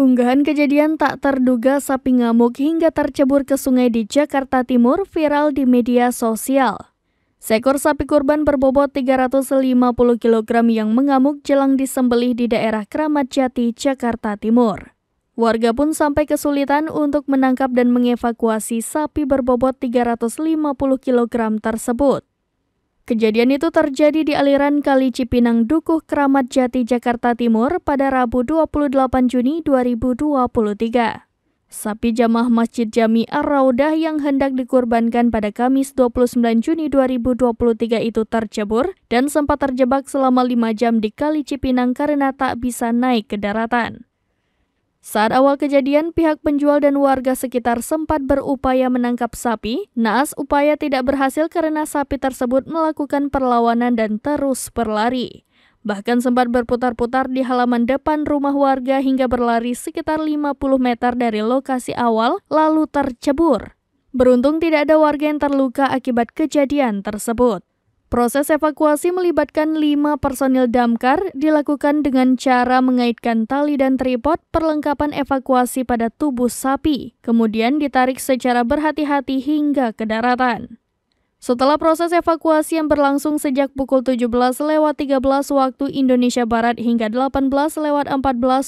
Unggahan kejadian tak terduga sapi ngamuk hingga tercebur ke sungai di Jakarta Timur viral di media sosial. Seekor sapi kurban berbobot 350 kg yang mengamuk jelang disembelih di daerah Kramat Jati, Jakarta Timur. Warga pun sampai kesulitan untuk menangkap dan mengevakuasi sapi berbobot 350 kg tersebut. Kejadian itu terjadi di aliran Kali Cipinang Dukuh Keramat Jati Jakarta Timur pada Rabu 28 Juni 2023. Sapi jamaah Masjid Jami Ar-Raudah yang hendak dikurbankan pada Kamis 29 Juni 2023 itu tercebur dan sempat terjebak selama lima jam di Kali Cipinang karena tak bisa naik ke daratan. Saat awal kejadian, pihak penjual dan warga sekitar sempat berupaya menangkap sapi. Naas upaya tidak berhasil karena sapi tersebut melakukan perlawanan dan terus berlari. Bahkan sempat berputar-putar di halaman depan rumah warga hingga berlari sekitar 50 meter dari lokasi awal lalu tercebur. Beruntung tidak ada warga yang terluka akibat kejadian tersebut. Proses evakuasi melibatkan lima personil damkar dilakukan dengan cara mengaitkan tali dan tripod perlengkapan evakuasi pada tubuh sapi, kemudian ditarik secara berhati-hati hingga ke daratan. Setelah proses evakuasi yang berlangsung sejak pukul 17 lewat 13 waktu Indonesia Barat hingga 18 lewat 14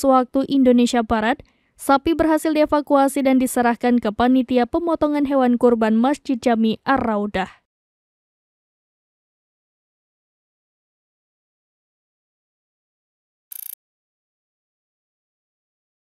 waktu Indonesia Barat, sapi berhasil dievakuasi dan diserahkan ke panitia pemotongan hewan kurban Masjid Jami Ar-Raudah.